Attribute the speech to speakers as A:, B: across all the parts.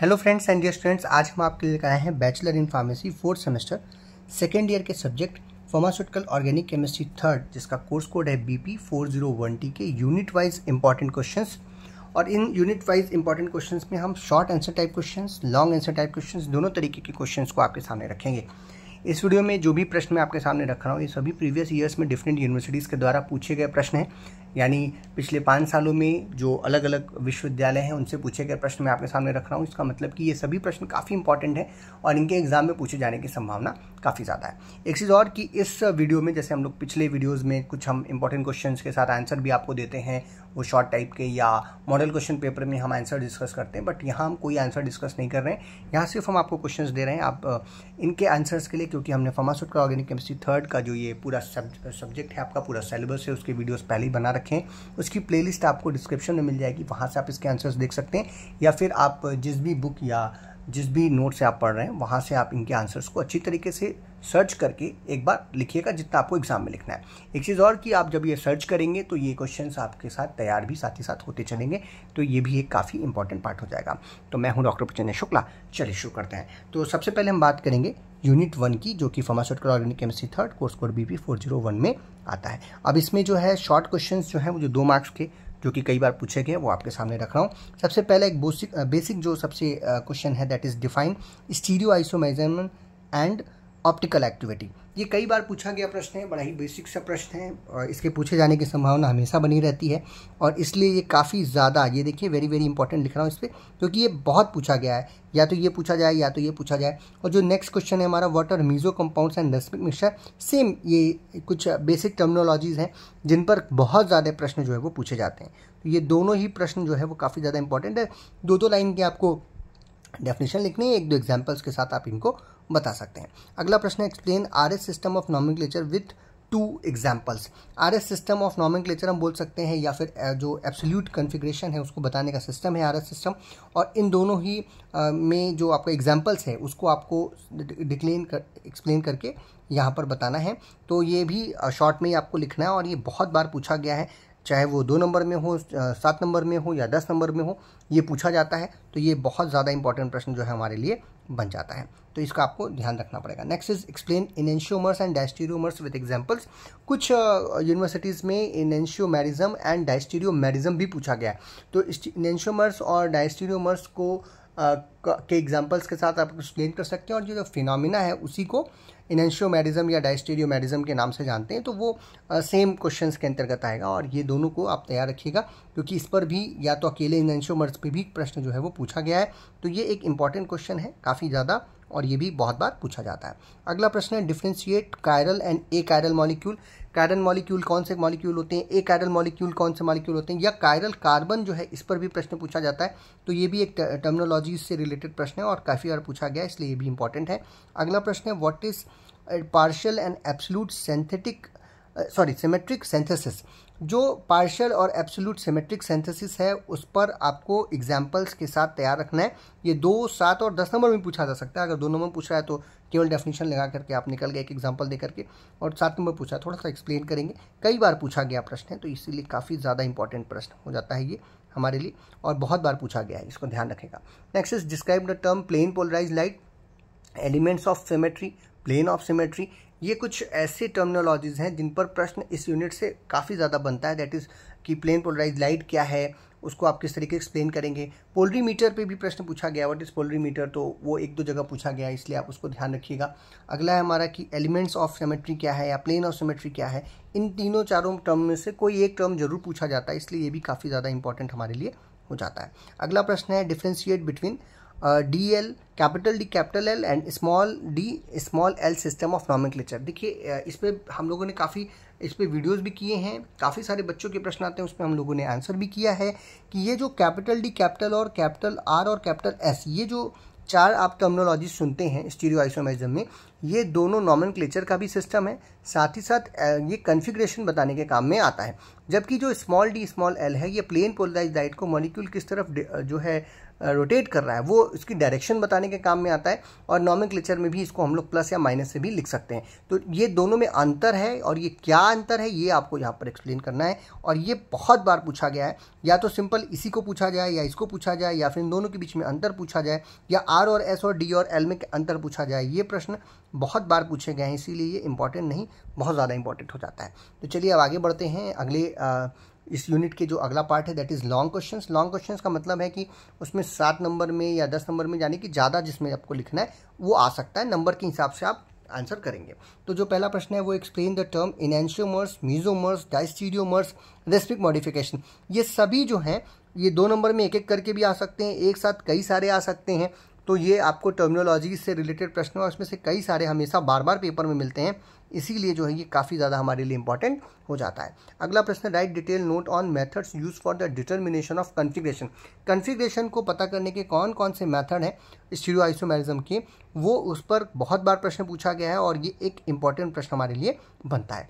A: hello friends and dear students आज हम आपके लिए आए हैं bachelor in pharmacy fourth semester second year के subject pharmaceutical organic chemistry third जिसका कोर्स कोड है B P four zero one T के यूनिट वाइज इंपॉर्टेंट क्वेश्चन और in unit wise important question में हम short answer type question long answer type question दोनों तरीके के क्वेश्चन को आपके सामने रखेंगे इस वीडियो में जो भी प्रश्न मैं आपके सामने रख रहा हूँ ये सभी प्रीवियस ईयर्स में डिफरेंट यूनिवर्सिटीज़ के द्वारा पूछे गए प्रश्न हैं यानी पिछले पाँच सालों में जो अलग अलग विश्वविद्यालय हैं उनसे पूछे गए प्रश्न मैं आपके सामने रख रहा हूँ इसका मतलब कि ये सभी प्रश्न काफ़ी इंपॉर्टेंट हैं और इनके एग्जाम में पूछे जाने की संभावना काफ़ी ज़्यादा है एक चीज़ और कि इस वीडियो में जैसे हम लोग पिछले वीडियोज़ में कुछ हम इंपॉर्टेंट क्वेश्चन के साथ आंसर भी आपको देते हैं वो शॉर्ट टाइप के या मॉडल क्वेश्चन पेपर में हम आंसर डिस्कस करते हैं बट यहाँ हम कोई आंसर डिस्कस नहीं कर रहे हैं यहाँ सिर्फ हम आपको क्वेश्चन दे रहे हैं आप इनके आंसर्स के लिए क्योंकि हमने फार्मास्यूटिकल ऑर्गेनिक केमिस्ट्री थर्ड का जो ये पूरा सब्जेक्ट है आपका पूरा सिलेबस है उसके वीडियोज पहले ही बना रखें उसकी प्लेलिस्ट आपको डिस्क्रिप्शन में मिल जाएगी वहाँ से आप इसके आंसर्स देख सकते हैं या फिर आप जिस भी बुक या जिस भी नोट से आप पढ़ रहे हैं वहाँ से आप इनके आंसर्स को अच्छी तरीके से सर्च करके एक बार लिखिएगा जितना आपको एग्जाम में लिखना है एक चीज़ और कि आप जब ये सर्च करेंगे तो ये क्वेश्चन आपके साथ तैयार भी साथ ही साथ होते चलेंगे तो ये भी एक काफ़ी इंपॉर्टेंट पार्ट हो जाएगा तो मैं हूँ डॉक्टर प्रचन्या शुक्ला चलिए शुरू करते हैं तो सबसे पहले हम बात करेंगे यूनिट वन की जो कि pharmaceutical organic chemistry third course code P four zero one में आता है अब इसमें जो है शॉर्ट क्वेश्चन जो है मुझे दो मार्क्स के जो कि कई बार पूछे गए वो आपके सामने रख रहा हूँ सबसे पहले एक बेसिक बेसिक जो सबसे क्वेश्चन uh, है that is define stereo isomerism and optical activity ये कई बार पूछा गया प्रश्न है बड़ा ही बेसिक सा प्रश्न है और इसके पूछे जाने की संभावना हमेशा बनी रहती है और इसलिए ये काफ़ी ज़्यादा ये देखिए वेरी वेरी इंपॉर्टेंट लिख रहा हूँ इस पर क्योंकि ये बहुत पूछा गया है या तो ये पूछा जाए या तो ये पूछा जाए और जो नेक्स्ट क्वेश्चन है हमारा what are meso compounds and racemic mixture same ये कुछ बेसिक टर्मिनोलॉजीज़ हैं जिन पर बहुत ज़्यादा प्रश्न जो है वो पूछे जाते हैं तो ये दोनों ही प्रश्न जो है वो काफ़ी ज़्यादा इंपॉर्टेंट है दो दो लाइन के आपको डेफिनेशन लिखनी है एक दो एग्जाम्पल्स के साथ आप इनको बता सकते हैं अगला प्रश्न है explain R S system of nomenclature with two examples R S system of nomenclature हम बोल सकते हैं या फिर जो एब्सोल्यूट कन्फिग्रेशन है उसको बताने का सिस्टम है आर एस सिस्टम और इन दोनों ही आ, में जो आपका एग्जाम्पल्स है उसको आपको डिक्लेन कर एक्सप्लेन करके यहाँ पर बताना है तो ये भी शॉर्ट में ही आपको लिखना है और ये बहुत बार पूछा गया है चाहे वो दो नंबर में हो सात नंबर में हो या दस नंबर में हो ये पूछा जाता है तो ये बहुत ज़्यादा इंपॉर्टेंट प्रश्न जो है हमारे लिए बन जाता है तो इसका आपको ध्यान रखना पड़ेगा next is explain enantiomers and diastereomers with examples कुछ यूनिवर्सिटीज़ में इनेंशियोमेरिज्म एंड डायस्टीरियोमेरिज्म भी पूछा गया है तो इनेंशियोमर्स और डायस्टीरियोमर्स को के एग्जाम्पल्स के साथ आप एक्सप्लेन कर सकते हैं और जो फिनोमिना है उसी को इनेंशियोमेरिज्म या डाइस्टेरियोमेरिज्म के नाम से जानते हैं तो वो सेम क्वेश्चन के अंतर्गत आएगा और ये दोनों को आप तैयार रखिएगा क्योंकि इस पर भी या तो अकेले इनेंशियोमर्स पर भी प्रश्न जो है वो पूछा गया है तो ये एक इंपॉर्टेंट क्वेश्चन है काफ़ी ज़्यादा और ये भी बहुत बार पूछा जाता है अगला प्रश्न है differentiate chiral and achiral molecule chiral molecule कौन से मॉलिक्यूल होते हैं ए कायरल मॉलिक्यूल कौन से मॉलिक्यूल होते हैं या कायरल कार्बन जो है इस पर भी प्रश्न पूछा जाता है तो ये भी एक टर्मिनोलॉजी से रिलेटेड प्रश्न है और काफ़ी बार पूछा गया इसलिए ये भी इंपॉर्टेंट है अगला प्रश्न है what is partial and absolute synthetic sorry symmetric synthesis जो पार्शल और एब्सोल्यूट सिमेट्रिक सेंथेसिस है उस पर आपको एग्जाम्पल्स के साथ तैयार रखना है ये दो सात और दस नंबर में पूछा जा सकता है अगर दो नंबर पूछा है तो केवल डेफिनेशन लगा करके आप निकल गए एक एग्जाम्पल दे करके और सात नंबर पूछा थोड़ा सा एक्सप्लेन करेंगे कई बार पूछा गया प्रश्न है तो इसीलिए काफ़ी ज़्यादा इंपॉर्टेंट प्रश्न हो जाता है ये हमारे लिए और बहुत बार पूछा गया है इसको ध्यान रखेगा next is describe the term plane polarise light elements of symmetry plane of symmetry ये कुछ ऐसे टर्मिनोलॉजीज़ हैं जिन पर प्रश्न इस यूनिट से काफ़ी ज़्यादा बनता है दैट इज़ कि प्लेन पोलराइज लाइट क्या है उसको आप किस तरीके एक्सप्लेन करेंगे पोलरी मीटर पर भी प्रश्न पूछा गया वट इज़ पोलरी मीटर तो वो एक दो जगह पूछा गया इसलिए आप उसको ध्यान रखिएगा अगला है हमारा कि एलिमेंट्स ऑफ सेमेट्री क्या है या प्लेन ऑफ सेमेट्री क्या है इन तीनों चारों टर्म में से कोई एक टर्म जरूर पूछा जाता है इसलिए ये भी काफ़ी ज़्यादा इंपॉर्टेंट हमारे लिए हो जाता है अगला प्रश्न है differentiate between D L capital D capital L and small D small L system of nomenclature देखिए इस पर हम लोगों ने काफ़ी इस पर वीडियोज़ भी किए हैं काफ़ी सारे बच्चों के प्रश्न आते हैं उसमें हम लोगों ने आंसर भी किया है कि ये जो कैपिटल डी कैपिटल और कैपिटल आर और कैपिटल एस ये जो चार आप टर्मिनोलॉजी सुनते हैं स्टीरियो आइसोमेजम में ये दोनों नॉमन का भी सिस्टम है साथ ही साथ ये कन्फिग्रेशन बताने के काम में आता है जबकि जो स्मॉल डी स्मॉल एल है ये प्लेन पोलराइज डाइट को मॉलिक्यूल किस तरफ जो है रोटेट कर रहा है वो इसकी डायरेक्शन बताने के काम में आता है और नॉमिक में भी इसको हम लोग प्लस या माइनस से भी लिख सकते हैं तो ये दोनों में अंतर है और ये क्या अंतर है ये आपको यहाँ पर एक्सप्लेन करना है और ये बहुत बार पूछा गया है या तो सिंपल इसी को पूछा जाए या इसको पूछा जाए या फिर इन दोनों के बीच में अंतर पूछा जाए या आर और एस और डी और एल में अंतर पूछा जाए ये प्रश्न बहुत बार पूछे गए हैं इसीलिए ये इंपॉर्टेंट नहीं बहुत ज़्यादा इंपॉर्टेंट हो जाता है तो चलिए अब आगे बढ़ते हैं अगले इस यूनिट के जो अगला पार्ट है that is long question long question का मतलब है कि उसमें सात नंबर में या दस नंबर में यानी कि ज़्यादा जिसमें आपको लिखना है वो आ सकता है नंबर के हिसाब से आप आंसर करेंगे तो जो पहला प्रश्न है वो explain the term enantiomers mesomers diastereomers racemic modification ये सभी जो हैं ये दो नंबर में एक एक करके भी आ सकते हैं एक साथ कई सारे आ सकते हैं तो ये आपको टर्मिनोलॉजी से रिलेटेड प्रश्न और इसमें से कई सारे हमेशा बार बार पेपर में मिलते हैं इसीलिए जो है ये काफ़ी ज़्यादा हमारे लिए इंपॉर्टेंट हो जाता है अगला प्रश्न write detail note on methods use for the determination of configuration configuration को पता करने के कौन कौन से मेथड हैं स्टीरियो आइसोमेरिज्म के वो उस पर बहुत बार प्रश्न पूछा गया है और ये एक इंपॉर्टेंट प्रश्न हमारे लिए बनता है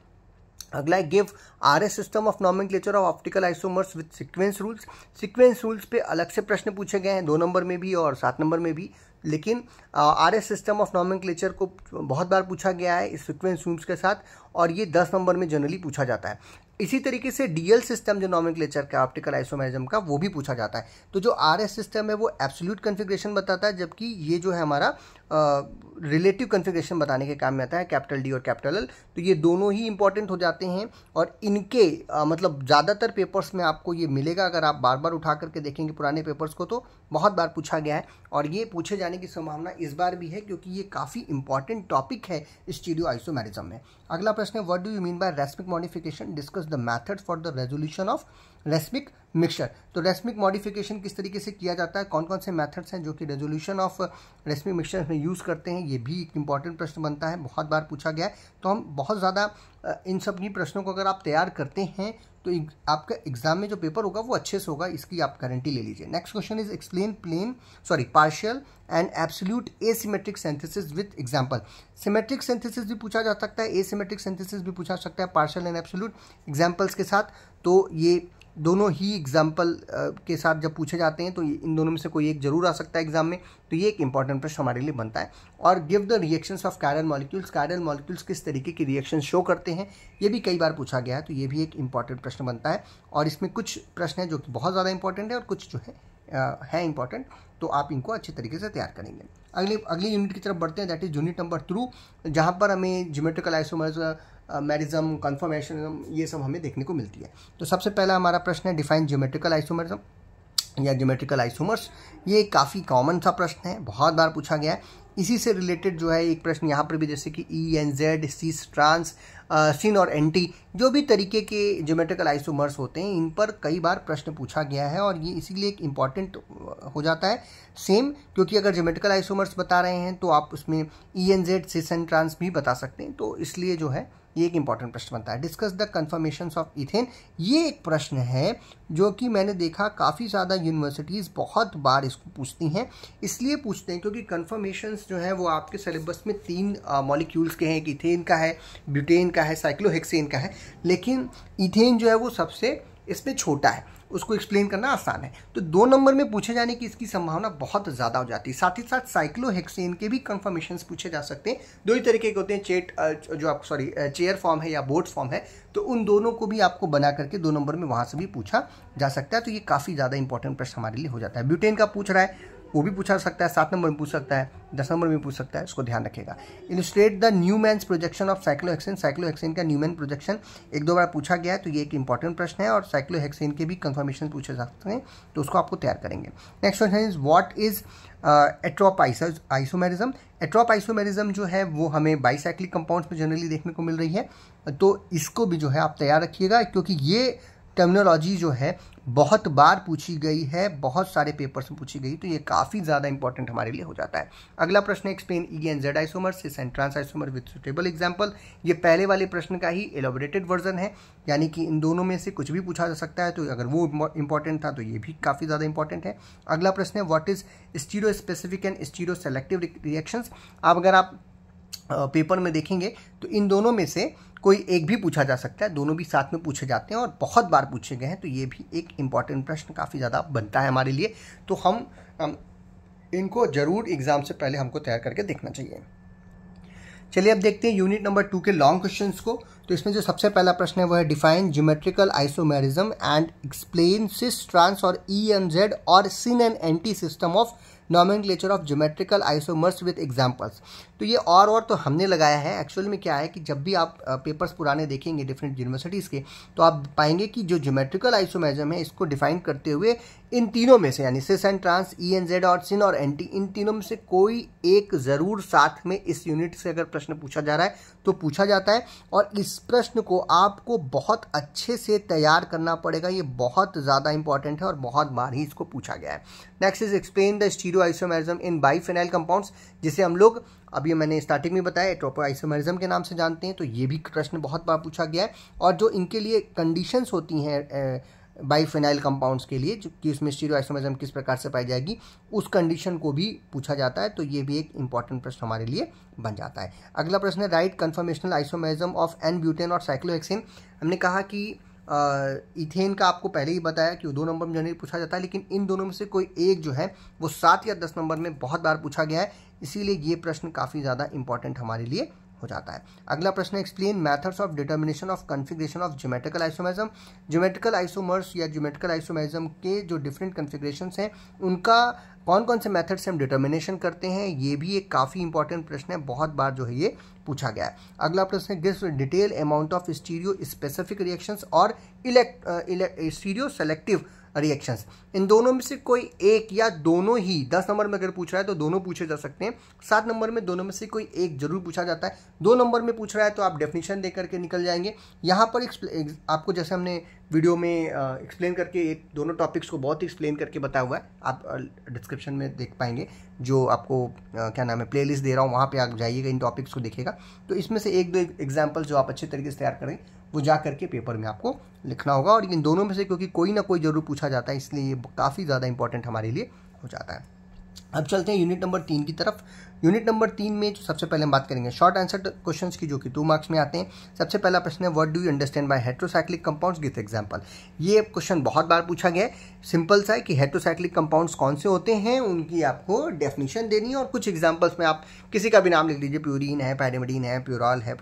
A: अगला है give R S system of nomenclature of optical isomers with sequence rules sequence rules पे अलग से प्रश्न पूछे गए हैं दो नंबर में भी और सात नंबर में भी लेकिन आर एस सिस्टम ऑफ नॉमिन को बहुत बार पूछा गया है इस सिक्वेंस रूल्स के साथ और ये दस नंबर में जनरली पूछा जाता है इसी तरीके से डीएल सिस्टम जो नॉमिक्लेचर का ऑप्टिकल आइसोमेरिज्म का वो भी पूछा जाता है तो जो आर एस सिस्टम है वो एब्सोल्यूट कन्फिग्रेशन बताता है जबकि ये जो है हमारा रिलेटिव कन्फिग्रेशन बताने के काम में आता है कैपिटल डी और कैपिटल एल तो ये दोनों ही इंपॉर्टेंट हो जाते हैं और इनके आ, मतलब ज़्यादातर पेपर्स में आपको ये मिलेगा अगर आप बार बार उठा करके देखेंगे पुराने पेपर्स को तो बहुत बार पूछा गया है और ये पूछे जाने की संभावना इस बार भी है क्योंकि ये काफ़ी इंपॉर्टेंट टॉपिक है स्टीडियो आइसोमेरिज्म में अगला प्रश्न है what do you mean by racemic modification discuss the method for the resolution of racemic mixture तो रेस्मिक मॉडिफिकेशन किस तरीके से किया जाता है कौन कौन से मेथड्स हैं जो कि रेजोल्यूशन ऑफ रेस्मिक मिक्सचर में यूज़ करते हैं ये भी एक इंपॉर्टेंट प्रश्न बनता है बहुत बार पूछा गया है तो हम बहुत ज़्यादा इन सब की प्रश्नों को अगर आप तैयार करते हैं तो आपका एग्जाम में जो पेपर होगा वो अच्छे से होगा इसकी आप गारंटी ले लीजिए next question is explain plane sorry partial and absolute asymmetric synthesis with example symmetric synthesis भी पूछा जा सकता है एसिमेट्रिक सेंथेसिस भी पूछा सकता है पार्शियल एंड एब्सोल्यूट एग्जाम्पल्स के साथ तो ये दोनों ही एग्जाम्पल के साथ जब पूछे जाते हैं तो इन दोनों में से कोई एक जरूर आ सकता है एग्जाम में तो ये एक इंपॉर्टेंट प्रश्न हमारे लिए बनता है और give the reactions of chiral molecules chiral molecules किस तरीके के रिएक्शन शो करते हैं ये भी कई बार पूछा गया है तो ये भी एक इंपॉर्टेंट प्रश्न बनता है और इसमें कुछ प्रश्न हैं जो कि बहुत ज़्यादा इंपॉर्टेंट है और कुछ जो है है इंपॉर्टेंट तो आप इनको अच्छे तरीके से तैयार करेंगे अगले अगली यूनिट की तरफ बढ़ते हैं that is unit number three जहाँ पर हमें जोमेट्रिकल आइसोमर्स मैरिज्म कन्फर्मेशन ये सब हमें देखने को मिलती है तो सबसे पहला हमारा प्रश्न है डिफाइन ज्योमेट्रिकल आइसोमेरिज्म या ज्योमेट्रिकल आइसोमर्स ये काफ़ी कॉमन सा प्रश्न है बहुत बार पूछा गया है इसी से रिलेटेड जो है एक प्रश्न यहाँ पर भी जैसे कि E and Z cis trans syn और एंटी जो भी तरीके के ज्योमेट्रिकल आइसोमर्स होते हैं इन पर कई बार प्रश्न पूछा गया है और ये इसीलिए एक इम्पॉर्टेंट हो जाता है सेम क्योंकि अगर ज्योमेट्रिकल आइसोमर्स बता रहे हैं तो आप उसमें E and Z cis and trans भी बता सकते हैं तो इसलिए जो है ये एक इंपॉर्टेंट प्रश्न बनता है discuss the conformation of ethane ये एक प्रश्न है जो कि मैंने देखा काफ़ी ज़्यादा यूनिवर्सिटीज़ बहुत बार इसको पूछती हैं इसलिए पूछते हैं क्योंकि कन्फर्मेशन जो है वो आपके सिलेबस में तीन मॉलिक्यूल्स के हैं एक इथेन का है ब्यूटेन का है साइक्लोहेक्सेन का है लेकिन इथेन जो है वो सबसे इसमें छोटा है उसको एक्सप्लेन करना आसान है तो दो नंबर में पूछे जाने की इसकी संभावना बहुत ज़्यादा हो जाती है साथ ही साथ साइक्लोहेक्सेन के भी कंफर्मेशन पूछे जा सकते हैं दो ही तरीके के होते हैं चेट जो आप सॉरी चेयर फॉर्म है या बोर्ड फॉर्म है तो उन दोनों को भी आपको बना करके दो नंबर में वहाँ से भी पूछा जा सकता है तो ये काफ़ी ज़्यादा इंपॉर्टेंट प्रश्न हमारे लिए हो जाता है ब्यूटेन का पूछ रहा है वो भी पूछा सकता है सात नंबर में पूछ सकता है दस नंबर में पूछ सकता है उसको ध्यान रखेगा illustrate the Newman projection of cyclohexane cyclohexane का न्यूमैन प्रोजेक्शन एक दो बार पूछा गया है तो ये एक इंपॉर्टेंट प्रश्न है और साइक्लोहेक्सेन के भी कंफर्मेशन पूछे सकते हैं तो उसको आपको तैयार करेंगे next question is what is atropisomerism atropisomerism जो है वो हमें बाईसाइक्लिक कंपाउंड में जनरली देखने को मिल रही है तो इसको भी जो है आप तैयार रखिएगा क्योंकि ये टर्मिनोलॉजी जो है बहुत बार पूछी गई है बहुत सारे पेपर्स में पूछी गई तो ये काफ़ी ज़्यादा इंपॉर्टेंट हमारे लिए हो जाता है अगला प्रश्न explain E and Z isomer cis and trans isomer with suitable example ये पहले वाले प्रश्न का ही एलोबरेटेड वर्जन है यानी कि इन दोनों में से कुछ भी पूछा जा सकता है तो अगर वो इंपॉर्टेंट था तो ये भी काफ़ी ज़्यादा इंपॉर्टेंट है अगला प्रश्न है what is stereo specific and stereo selective reactions अब अगर आप पेपर में देखेंगे तो इन दोनों में से कोई एक भी पूछा जा सकता है दोनों भी साथ में पूछे जाते हैं और बहुत बार पूछे गए हैं तो ये भी एक इम्पॉर्टेंट प्रश्न काफ़ी ज़्यादा बनता है हमारे लिए तो हम, इनको ज़रूर एग्ज़ाम से पहले हमको तैयार करके देखना चाहिए चलिए अब देखते हैं यूनिट नंबर टू के लॉन्ग क्वेश्चन को तो इसमें जो सबसे पहला प्रश्न है वह है define geometrical isomerism and explain cis trans और ई एम जेड और syn and anti system of nomenclature of geometrical isomers with examples तो ये और और तो हमने लगाया है एक्चुअल में क्या है कि जब भी आप पेपर्स पुराने देखेंगे डिफरेंट यूनिवर्सिटीज़ के तो आप पाएंगे कि जो जोमेट्रिकल आइसोमेजम है इसको डिफाइन करते हुए इन तीनों में से यानी cis and trans E and Z और सिन और एंटी इन तीनों में से कोई एक ज़रूर साथ में इस यूनिट से अगर प्रश्न पूछा जा रहा है तो पूछा जाता है और इस प्रश्न को आपको बहुत अच्छे से तैयार करना पड़ेगा ये बहुत ज़्यादा इंपॉर्टेंट है और बहुत बार ही इसको पूछा गया है next is explain the stereo isomerism in biphenyl compounds जिसे हम लोग अभी मैंने स्टार्टिंग में बताया एट्रोपो आइसोमेरिज्म के नाम से जानते हैं तो ये भी प्रश्न बहुत बार पूछा गया है और जो इनके लिए कंडीशंस होती हैं बाईफेनाइल कंपाउंड्स के लिए जो कि उसमें स्टीरियोआइसोमेज्म किस प्रकार से पाई जाएगी उस कंडीशन को भी पूछा जाता है तो ये भी एक इंपॉर्टेंट प्रश्न हमारे लिए बन जाता है अगला प्रश्न है write conformational isomerism of N butane और साइक्लोहेक्सेन हमने कहा कि इथेन का आपको पहले ही बताया कि वो दो नंबर में जनरली पूछा जाता है लेकिन इन दोनों में से कोई एक जो है वो सात या दस नंबर में बहुत बार पूछा गया है इसीलिए ये प्रश्न काफ़ी ज़्यादा इंपॉर्टेंट हमारे लिए हो जाता है अगला प्रश्न explain methods of determination of configuration of geometrical isomerism geometrical isomers या ज्योमेट्रिकल आइसोमाइजम के जो डिफरेंट कन्फिग्रेशन हैं उनका कौन कौन से मेथड से हम डिटर्मिनेशन करते हैं ये भी एक काफ़ी इंपॉर्टेंट प्रश्न है बहुत बार जो है ये पूछा गया है अगला प्रश्न है give detail account of stereo specific reactions और इलेक्ट स्टीरियो सेलेक्टिव रिएक्शंस इन दोनों में से कोई एक या दोनों ही दस नंबर में अगर पूछ रहा है तो दोनों पूछे जा सकते हैं सात नंबर में दोनों में से कोई एक जरूर पूछा जाता है दो नंबर में पूछ रहा है तो आप डेफिनेशन दे करके निकल जाएंगे यहाँ पर आपको जैसे हमने वीडियो में एक्सप्लेन करके एक दोनों टॉपिक्स को बहुत ही एक्सप्लेन करके बताया हुआ है आप डिस्क्रिप्शन में देख पाएंगे जो आपको क्या नाम है प्लेलिस्ट दे रहा हूँ वहाँ पे आप जाइएगा इन टॉपिक्स को देखेगा तो इसमें से एक दो एग्जाम्पल जो आप अच्छे तरीके से तैयार करें वो जा करके पेपर में आपको लिखना होगा और इन दोनों में से क्योंकि कोई ना कोई जरूर पूछा जाता है इसलिए ये काफ़ी ज़्यादा इंपॉर्टेंट हमारे लिए हो जाता है अब चलते हैं यूनिट नंबर तीन की तरफ यूनिट नंबर तीन में सबसे पहले हम बात करेंगे शॉर्ट आंसर क्वेश्चन की जो कि टू मार्क्स में आते हैं सबसे पहला प्रश्न है what do you understand by heterocyclic compounds with example ये क्वेश्चन बहुत बार पूछा गया है सिंपल सा है कि हेट्रोसाइक्लिक कंपाउंड्स कौन से होते हैं उनकी आपको डेफिनेशन देनी है और कुछ एग्जाम्पल्स में आप किसी का भी नाम लिख लीजिए प्यूरिन है पैरामिडीन है प्यूरॉल है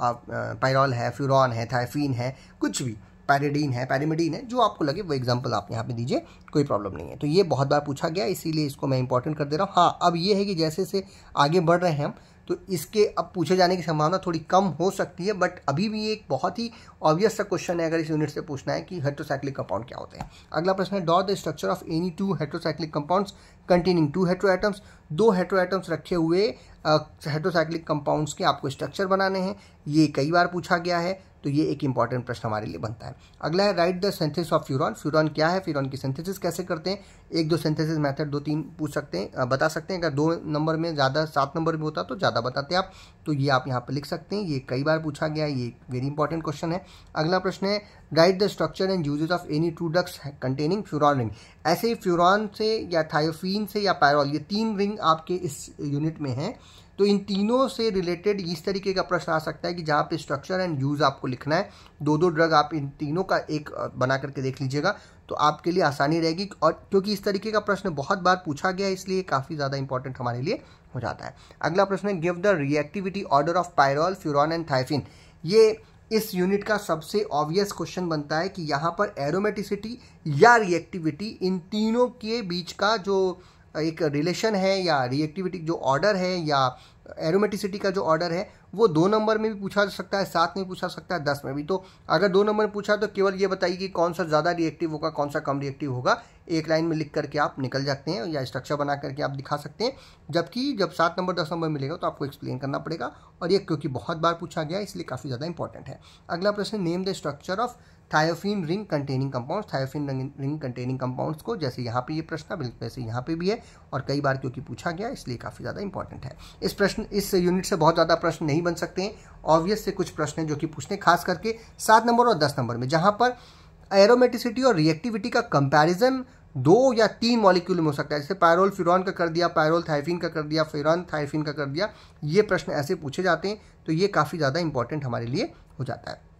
A: पैरॉल है फ्यूरॉन है थाइफिन है कुछ भी पैरिडीन है पैरिमिडीन है जो आपको लगे वो एग्जाम्पल आप यहाँ पे दीजिए कोई प्रॉब्लम नहीं है तो ये बहुत बार पूछा गया इसीलिए इसको मैं इंपॉर्टेंट कर दे रहा हूँ हाँ अब ये है कि जैसे से आगे बढ़ रहे हैं हम तो इसके अब पूछे जाने की संभावना थोड़ी कम हो सकती है बट अभी भी ये एक बहुत ही ऑब्वियस सा क्वेश्चन है अगर इस यूनिट से पूछना है कि हेट्रोसाइक्लिक कंपाउंड क्या होते हैं अगला प्रश्न है dot the structure of any two heterocyclic compounds containing two hetero atoms दो हेट्रो एटम्स रखे हुए हेट्रोसाइक्लिक कंपाउंड्स के आपको स्ट्रक्चर बनाने हैं ये कई बार पूछा गया है तो ये एक इंपॉर्टेंट प्रश्न हमारे लिए बनता है अगला है write the synthesis of furan furan क्या है फ्यूरॉन की सेंथेसिस कैसे करते हैं एक दो सेंथेसिस मेथड दो तीन पूछ सकते हैं बता सकते हैं अगर दो नंबर में ज़्यादा सात नंबर में होता तो ज़्यादा बताते आप तो ये आप यहाँ पर लिख सकते हैं ये कई बार पूछा गया ये ये वेरी इंपॉर्टेंट क्वेश्चन है अगला प्रश्न है write the structure and usages of any two drugs containing furan ring ऐसे ही फ्यूरॉन से या थायोफिन से या पायरॉल ये तीन रिंग आपके इस यूनिट में हैं तो इन तीनों से रिलेटेड इस तरीके का प्रश्न आ सकता है कि जहाँ पे स्ट्रक्चर एंड यूज़ आपको लिखना है दो दो ड्रग आप इन तीनों का एक बना करके देख लीजिएगा तो आपके लिए आसानी रहेगी और क्योंकि इस तरीके का प्रश्न बहुत बार पूछा गया है इसलिए काफ़ी ज़्यादा इंपॉर्टेंट हमारे लिए हो जाता है अगला प्रश्न है give the reactivity order of pyrrole furan and thiophene ये इस यूनिट का सबसे ऑब्वियस क्वेश्चन बनता है कि यहाँ पर एरोमेटिसिटी या रिएक्टिविटी इन तीनों के बीच का जो एक रिलेशन है या रिएक्टिविटी जो ऑर्डर है या एरोमेटिसिटी का जो ऑर्डर है वो दो नंबर में भी पूछा जा सकता है सात में पूछा सकता है दस में भी तो अगर दो नंबर में पूछा तो केवल ये बताइए कि कौन सा ज़्यादा रिएक्टिव होगा कौन सा कम रिएक्टिव होगा एक लाइन में लिख करके आप निकल जाते हैं या स्ट्रक्चर बना करके आप दिखा सकते हैं जबकि जब सात नंबर दस नंबर मिलेगा तो आपको एक्सप्लेन करना पड़ेगा और ये क्योंकि बहुत बार पूछा गया इसलिए काफ़ी ज़्यादा इंपॉर्टेंट है अगला प्रश्न name the structure of thiophene ring containing compounds thiophene ring containing compounds को जैसे यहाँ पे ये प्रश्न है बिल्कुल वैसे यहाँ पे भी है और कई बार क्योंकि पूछा गया इसलिए काफ़ी ज़्यादा इंपॉर्टेंट है इस प्रश्न इस यूनिट से बहुत ज़्यादा प्रश्न नहीं बन सकते हैं ऑब्वियस से कुछ प्रश्न हैं जो कि पूछते हैं खास करके सात नंबर और दस नंबर में जहाँ पर एरोमेटिसिटी और रिएक्टिविटी का कंपेरिजन दो या तीन मॉलिक्यूल में हो सकता है जैसे पायरोल फ्यूरॉन का कर दिया पायरोल थाइफिन का कर दिया फ्यूरॉन थाइफिन का कर दिया ये प्रश्न ऐसे पूछे जाते हैं तो ये काफ़ी ज़्यादा इंपॉर्टेंट हमारे लिए हो जाता है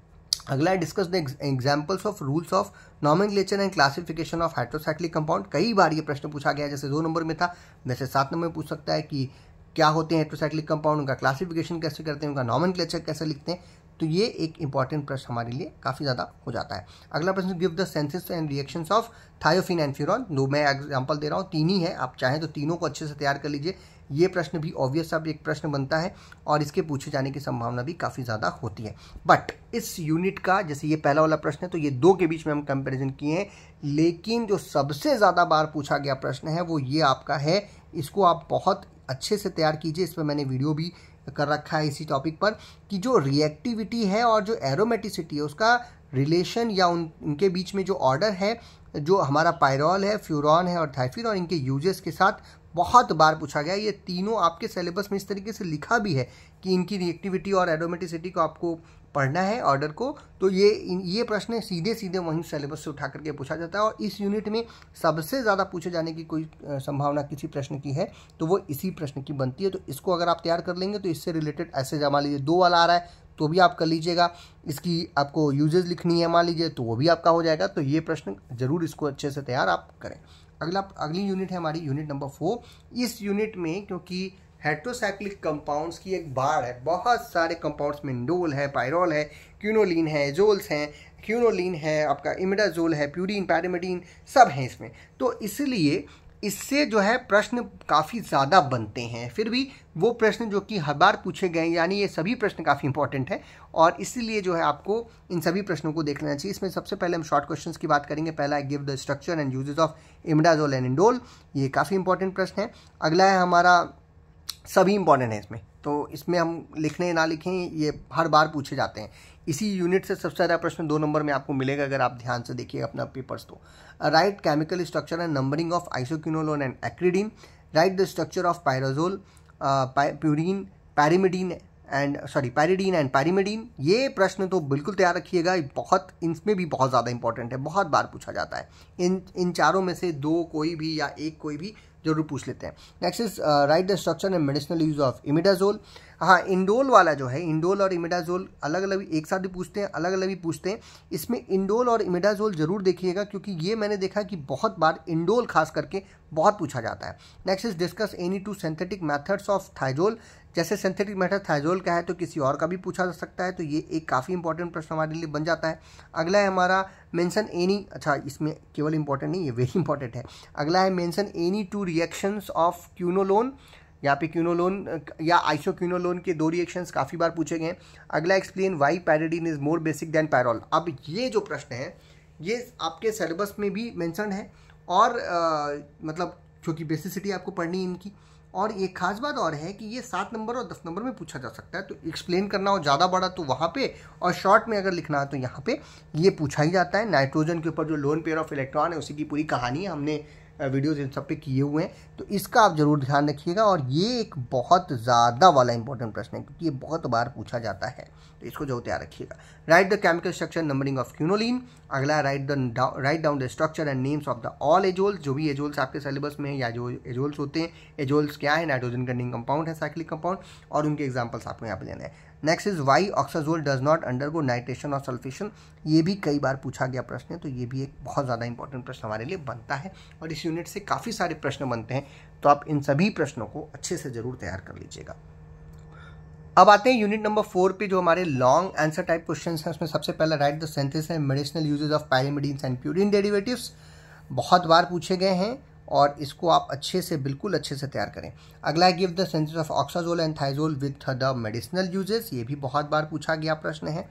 A: अगला है discuss the examples of rules of nomenclature and classification of heterocyclic compound कई बार ये प्रश्न पूछा गया जैसे दो नंबर में था वैसे सात नंबर में पूछ सकता है कि क्या होते हैं हाइड्रोसाइक्लिक कंपाउंड उनका क्लासिफिकेशन कैसे करते हैं उनका नॉमन क्लेचर कैसे लिखते हैं तो ये एक इंपॉर्टेंट प्रश्न हमारे लिए काफ़ी ज़्यादा हो जाता है अगला प्रश्न give the syntheses and reaction of thiophene and furan दो मैं एग्जाम्पल दे रहा हूँ तीन ही है आप चाहें तो तीनों को अच्छे से तैयार कर लीजिए ये प्रश्न भी ऑब्वियस अब एक प्रश्न बनता है और इसके पूछे जाने की संभावना भी काफ़ी ज़्यादा होती है बट इस यूनिट का जैसे ये पहला वाला प्रश्न है तो ये दो के बीच में हम कंपेरिजन किए हैं लेकिन जो सबसे ज़्यादा बार पूछा गया प्रश्न है वो ये आपका है इसको आप बहुत अच्छे से तैयार कीजिए इस पर मैंने वीडियो भी कर रखा है इसी टॉपिक पर कि जो रिएक्टिविटी है और जो एरोमेटिसिटी है उसका रिलेशन या उन उनके बीच में जो ऑर्डर है जो हमारा पायरॉल है फ्यूरॉन है और थाइफिन और इनके यूजेस के साथ बहुत बार पूछा गया ये तीनों आपके सिलेबस में इस तरीके से लिखा भी है कि इनकी रिएक्टिविटी और एडोमेटिसिटी को आपको पढ़ना है ऑर्डर को तो ये ये प्रश्न सीधे सीधे वहीं सिलेबस से उठा करके पूछा जाता है और इस यूनिट में सबसे ज़्यादा पूछे जाने की कोई संभावना किसी प्रश्न की है तो वो इसी प्रश्न की बनती है तो इसको अगर आप तैयार कर लेंगे तो इससे रिलेटेड ऐसे जमा लीजिए दो वाला आ रहा है तो भी आप कर लीजिएगा इसकी आपको यूजेज लिखनी है मान लीजिए तो वो भी आपका हो जाएगा तो ये प्रश्न जरूर इसको अच्छे से तैयार आप करें अगला अगली यूनिट है हमारी यूनिट नंबर फोर इस यूनिट में क्योंकि हेट्रोसाइक्लिक कंपाउंड्स की एक बाढ़ है बहुत सारे कंपाउंड्स में डोल है पायरोल है क्यूनोलिन है जोल्स हैं क्यूनोलिन है आपका इमिडाजोल है प्यूरिन पैरामिडीन सब हैं इसमें तो इसलिए इससे जो है प्रश्न काफ़ी ज़्यादा बनते हैं फिर भी वो प्रश्न जो कि हर बार पूछे गए यानी ये सभी प्रश्न काफ़ी इंपॉर्टेंट है और इसीलिए जो है आपको इन सभी प्रश्नों को देख लेना चाहिए इसमें सबसे पहले हम शॉर्ट क्वेश्चंस की बात करेंगे पहला है give the structure and usages of imidazole and indole ये काफ़ी इंपॉर्टेंट प्रश्न है अगला है हमारा सभी इंपॉर्टेंट है इसमें तो इसमें हम लिखने ना लिखें ये हर बार पूछे जाते हैं इसी यूनिट से सबसे ज़्यादा प्रश्न दो नंबर में आपको मिलेगा अगर आप ध्यान से देखिए अपना पेपर्स तो write chemical structure and numbering of isoquinoline and acridine write the structure of pyrazole purine pyrimidine and sorry pyridine and pyrimidine ये प्रश्न तो बिल्कुल तैयार रखिएगा बहुत इसमें भी बहुत ज़्यादा इंपॉर्टेंट है बहुत बार पूछा जाता है इन इन चारों में से दो कोई भी या एक कोई भी जरूर पूछ लेते हैं next is write the structure and medicinal use of imidazole हाँ इंडोल वाला जो है इंडोल और इमेडाजोल अलग अलग एक साथ भी पूछते हैं अलग अलग भी पूछते हैं इसमें इंडोल और इमेडाजोल ज़रूर देखिएगा क्योंकि ये मैंने देखा कि बहुत बार इंडोल खास करके बहुत पूछा जाता है next is discuss any two synthetic methods of thiazole जैसे सिंथेटिक मैथड थाइजोल का है तो किसी और का भी पूछा जा सकता है तो ये एक काफ़ी इंपॉर्टेंट प्रश्न हमारे लिए बन जाता है अगला है हमारा मेंशन एनी अच्छा इसमें केवल इंपॉर्टेंट नहीं ये वेरी इंपॉर्टेंट है अगला है mention any two reactions of quinoline यहाँ पे क्यूनोलोन या आइसोक्यूनोलोन के दो रिएक्शंस काफ़ी बार पूछे गए हैं अगला explain why pyridine is more basic than pyrrole अब ये जो प्रश्न है ये आपके सिलेबस में भी मैंसन है और आ, मतलब क्योंकि बेसिसिटी आपको पढ़नी है इनकी और एक खास बात और है कि ये सात नंबर और दस नंबर में पूछा जा सकता है तो एक्सप्लेन करना हो ज़्यादा बड़ा तो वहाँ पे और शॉर्ट में अगर लिखना है तो यहाँ पे ये पूछा ही जाता है नाइट्रोजन के ऊपर जो लोन पेयर ऑफ इलेक्ट्रॉन है उसी की पूरी कहानी हमने वीडियोज़ इन सब पे किए हुए हैं तो इसका आप ज़रूर ध्यान रखिएगा और ये एक बहुत ज़्यादा वाला इंपॉर्टेंट प्रश्न है क्योंकि ये बहुत बार पूछा जाता है तो इसको जरूर तैयार रखिएगा write the chemical structure numbering of quinoline अगला write the write down the structure and names of the all azoles जो भी एजोल्स आपके सिलेबस में है या जो एजोल्स होते हैं एजोल्स क्या है नाइट्रोजन कंडिंग कंपाउंड है साइक्लिक कंपाउंड और उनके एग्जाम्पल्स आपको यहाँ पर लेना है next is why oxazole does not undergo nitration और सल्फेशन ये भी कई बार पूछा गया प्रश्न है तो ये भी एक बहुत ज़्यादा इंपॉर्टेंट प्रश्न हमारे लिए बनता है और इस यूनिट से काफ़ी सारे प्रश्न बनते हैं तो आप इन सभी प्रश्नों को अच्छे से ज़रूर तैयार कर लीजिएगा अब आते हैं यूनिट नंबर फोर पे जो हमारे लॉन्ग आंसर टाइप क्वेश्चन हैं उसमें सबसे पहला write the synthesis and medicinal usages of pyrimidine and purine derivatives बहुत बार पूछे गए हैं और इसको आप अच्छे से बिल्कुल अच्छे से तैयार करें अगला है give the syntheses of oxazole and thiazole with the medicinal uses ये भी बहुत बार पूछा गया प्रश्न है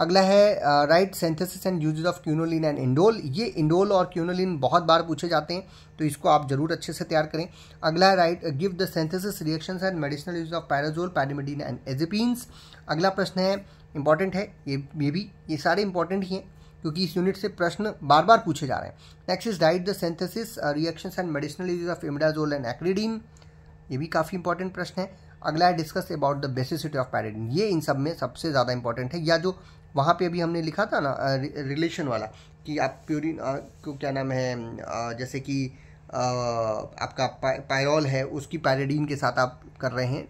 A: अगला है write synthesis and usages of quinoline and indole ये इंडोल और क्यूनोलिन बहुत बार पूछे जाते हैं तो इसको आप जरूर अच्छे से तैयार करें अगला है write give the synthesis reactions and medicinal use of pyrazole pyrimidine and azepines अगला प्रश्न है इंपॉर्टेंट है ये ये भी ये सारे इंपॉर्टेंट ही हैं क्योंकि इस यूनिट से प्रश्न बार बार पूछे जा रहे हैं next is write the synthesis reaction and medicinal use of imidazole and acridine ये भी काफ़ी इंपॉर्टेंट प्रश्न है अगला है discuss about the basicity of pyridine ये इन सब में सबसे ज़्यादा इंपॉर्टेंट है या जो वहाँ पे अभी हमने लिखा था ना रिलेशन uh, वाला कि आप प्योरिन uh, को क्या नाम है आ, uh, जैसे कि आपका पायरॉल है उसकी पैरेडीन के साथ आप कर रहे हैं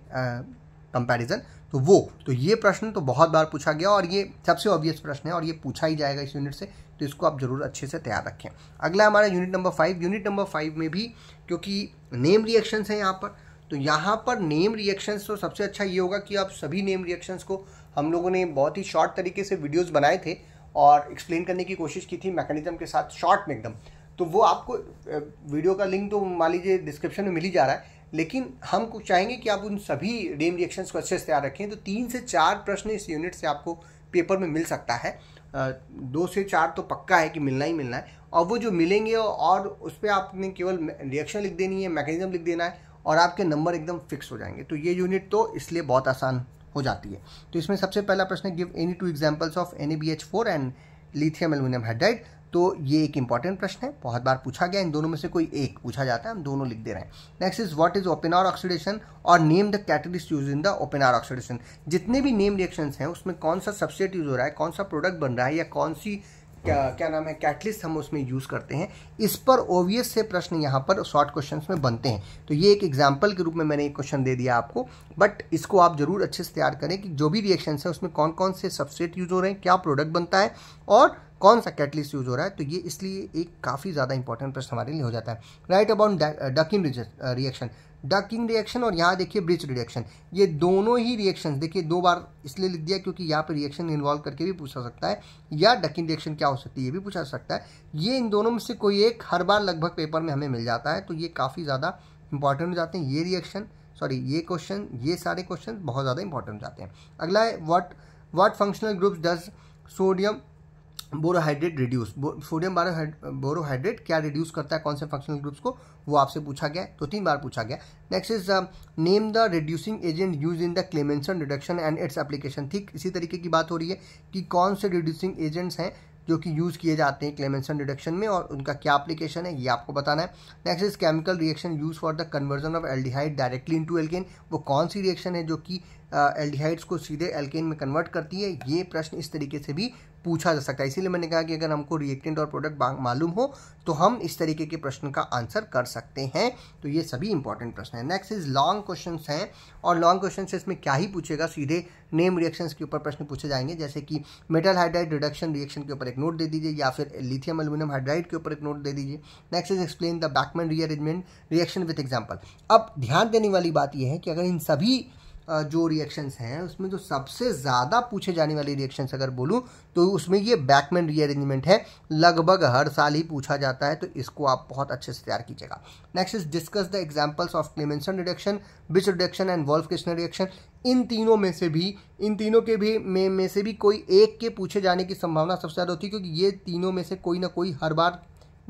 A: कंपैरिजन तो वो तो ये प्रश्न तो बहुत बार पूछा गया और ये सबसे ऑब्वियस प्रश्न है और ये पूछा ही जाएगा इस यूनिट से तो इसको आप जरूर अच्छे से तैयार रखें अगला हमारा unit number five unit number five में भी क्योंकि नेम रिएक्शंस हैं यहाँ पर तो यहाँ पर नेम रिएक्शंस तो सबसे अच्छा ये होगा कि आप सभी नेम रिएक्शंस को हम लोगों ने बहुत ही शॉर्ट तरीके से वीडियोस बनाए थे और एक्सप्लेन करने की कोशिश की थी मैकेनिज्म के साथ शॉर्ट में एकदम तो वो आपको वीडियो का लिंक तो मान लीजिए डिस्क्रिप्शन में मिल ही जा रहा है लेकिन हम कुछ चाहेंगे कि आप उन सभी डेम रिएक्शंस को अच्छे से तैयार रखें तो तीन से चार प्रश्न इस यूनिट से आपको पेपर में मिल सकता है दो से चार तो पक्का है कि मिलना ही मिलना है और वो जो मिलेंगे और उस पर आपने केवल रिएक्शन लिख देनी है मैकेनिज्म लिख देना है और आपके नंबर एकदम फिक्स हो जाएंगे तो ये यूनिट तो इसलिए बहुत आसान हो जाती है तो इसमें सबसे पहला प्रश्न है give any two examples of N A B H four and lithium aluminium hydride तो ये एक इंपॉर्टेंट प्रश्न है बहुत बार पूछा गया इन दोनों में से कोई एक पूछा जाता है हम दोनों लिख दे रहे हैं next is what is Oppenauer oxidation और name the catalyst use in the Oppenauer oxidation जितने भी नेम रिएक्शन हैं उसमें कौन सा सब्सटेट यूज हो रहा है कौन सा प्रोडक्ट बन रहा है या कौन सी क्या क्या नाम है कैटलिस्ट हम उसमें यूज़ करते हैं इस पर ओवियस से प्रश्न यहाँ पर शॉर्ट क्वेश्चन में बनते हैं तो ये एक एग्जाम्पल के रूप में मैंने एक क्वेश्चन दे दिया आपको बट इसको आप जरूर अच्छे से तैयार करें कि जो भी रिएक्शन है उसमें कौन कौन से सब्सेट यूज़ हो रहे हैं क्या प्रोडक्ट बनता है और कौन सा कैटलिस्ट यूज हो रहा है तो ये इसलिए एक काफ़ी ज़्यादा इंपॉर्टेंट प्रश्न हमारे लिए हो जाता है right about Dakin reaction Dakin reaction और यहाँ देखिए ब्रिज रिएक्शन ये दोनों ही रिएक्शन देखिए दो बार इसलिए लिख दिया क्योंकि यहाँ पर रिएक्शन इन्वॉल्व करके भी पूछा सकता है या डकिंग रिएक्शन क्या हो सकती है ये भी पूछा सकता है ये इन दोनों में से कोई एक हर बार लगभग पेपर में हमें मिल जाता है तो ये काफ़ी ज़्यादा इंपॉर्टेंट हो जाते हैं ये रिएक्शन सॉरी ये क्वेश्चन ये सारे क्वेश्चन बहुत ज़्यादा इंपॉर्टेंट हो जाते हैं अगला है what what functional groups does sodium borohydride reduce sodium borohydride क्या रिड्यूस करता है कौन से फंक्शनल ग्रुप्स को वो आपसे पूछा गया तो तीन बार पूछा गया next is name the reducing agent use in the Clemmensen reduction and its application ठीक इसी तरीके की बात हो रही है कि कौन से रिड्यूसिंग एजेंट्स हैं जो कि यूज़ किए जाते हैं क्लेमेंसन रिडक्शन में और उनका क्या एप्लीकेशन है ये आपको बताना है next is chemical reaction use for the conversion of aldehyde directly into alkane वो कौन सी रिएक्शन है जो कि एल्डिहाइड्स uh, को सीधे एल्केन में कन्वर्ट करती है ये प्रश्न इस तरीके से भी पूछा जा सकता है इसीलिए मैंने कहा कि अगर हमको रिएक्टेंट और प्रोडक्ट मालूम हो तो हम इस तरीके के प्रश्न का आंसर कर सकते हैं तो ये सभी इंपॉर्टेंट प्रश्न है नेक्स्ट इज लॉन्ग क्वेश्चन हैं और लॉन्ग क्वेश्चन से इसमें क्या ही पूछेगा सीधे नेम रिएक्शन के ऊपर प्रश्न पूछे जाएंगे जैसे कि मेटल हाइड्राइड रिडक्शन रिएक्शन के ऊपर एक नोट दे दीजिए या फिर लिथियम एल्यूमिनियम हाइड्राइड के ऊपर एक नोट दे दीजिए next is explain the Beckmann rearrangement reaction with example अब ध्यान देने वाली बात यह है कि अगर इन सभी जो रिएक्शंस हैं उसमें जो सबसे ज़्यादा पूछे जाने वाले रिएक्शंस अगर बोलूँ तो उसमें ये बैकमैन रीअरेंजमेंट है लगभग हर साल ही पूछा जाता है तो इसको आप बहुत अच्छे से तैयार कीजिएगा next is discuss the examples of Clemmensen reduction Birch reduction and Wolff Kishner reaction इन तीनों में से भी इन तीनों के भी में में से भी कोई एक के पूछे जाने की संभावना सबसे ज़्यादा होती है क्योंकि ये तीनों में से कोई ना कोई हर बार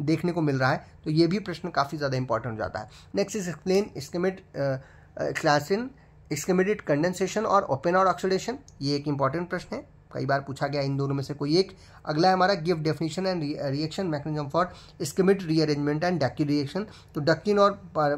A: देखने को मिल रहा है तो ये भी प्रश्न काफ़ी ज़्यादा इंपॉर्टेंट हो जाता है next is explain Schmidt Claisen एक्सकमिडेट कंडेंसेशन और ओपन और ऑक्सीडेशन ये एक इंपॉर्टेंट प्रश्न है कई बार पूछा गया इन दोनों में से कोई एक अगला है हमारा give definition and reaction mechanism for Schmidt rearrangement and Dakin reaction तो डक्टिन और आ, आ,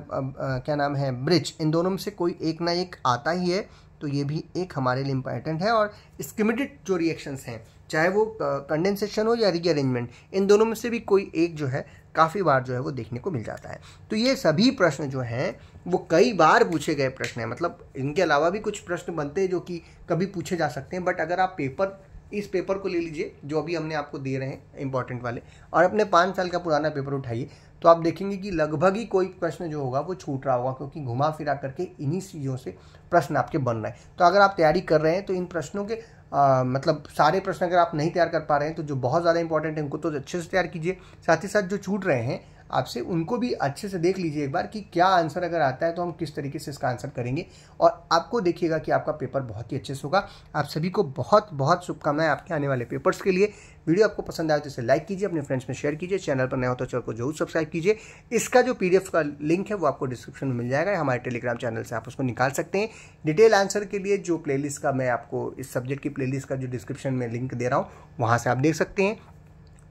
A: आ, क्या नाम है ब्रिज इन दोनों में से कोई एक ना एक आता ही है तो ये भी एक हमारे लिए इम्पॉर्टेंट है और स्किमिटेड जो रिएक्शंस हैं चाहे वो कंडेंसेशन uh, हो या रीअरेंजमेंट इन दोनों में से भी कोई एक जो है काफ़ी बार जो है वो देखने को मिल जाता है तो ये सभी प्रश्न जो हैं वो कई बार पूछे गए प्रश्न हैं मतलब इनके अलावा भी कुछ प्रश्न बनते हैं जो कि कभी पूछे जा सकते हैं बट अगर आप पेपर इस पेपर को ले लीजिए जो अभी हमने आपको दे रहे हैं इंपॉर्टेंट वाले और अपने पाँच साल का पुराना पेपर उठाइए तो आप देखेंगे कि लगभग ही कोई प्रश्न जो होगा वो छूट रहा होगा क्योंकि घुमा फिरा करके इन्हीं चीज़ों से प्रश्न आपके बन रहे हैं तो अगर आप तैयारी कर रहे हैं तो इन प्रश्नों के आ, मतलब सारे प्रश्न अगर आप नहीं तैयार कर पा रहे हैं तो जो बहुत ज़्यादा इंपॉर्टेंट है उनको तो अच्छे से तैयार कीजिए साथ ही साथ जो छूट रहे हैं आपसे उनको भी अच्छे से देख लीजिए एक बार कि क्या आंसर अगर आता है तो हम किस तरीके से इसका आंसर करेंगे और आपको देखिएगा कि आपका पेपर बहुत ही अच्छे से होगा आप सभी को बहुत बहुत शुभकामनाएं आपके आने वाले पेपर्स के लिए वीडियो आपको पसंद आए तो इसे लाइक कीजिए अपने फ्रेंड्स में शेयर कीजिए चैनल पर नया हो तो चैनल को जरूर सब्सक्राइब कीजिए इसका जो पी का लिंक है वो आपको डिस्क्रिप्शन में मिल जाएगा हमारे टेलीग्राम चैनल से आप उसको निकाल सकते हैं डिटेल आंसर के लिए जो प्ले का मैं आपको इस सब्जेक्ट की प्ले का जो डिस्क्रिप्शन में लिंक दे रहा हूँ वहाँ से आप देख सकते हैं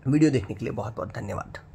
A: वीडियो देखने के लिए बहुत बहुत धन्यवाद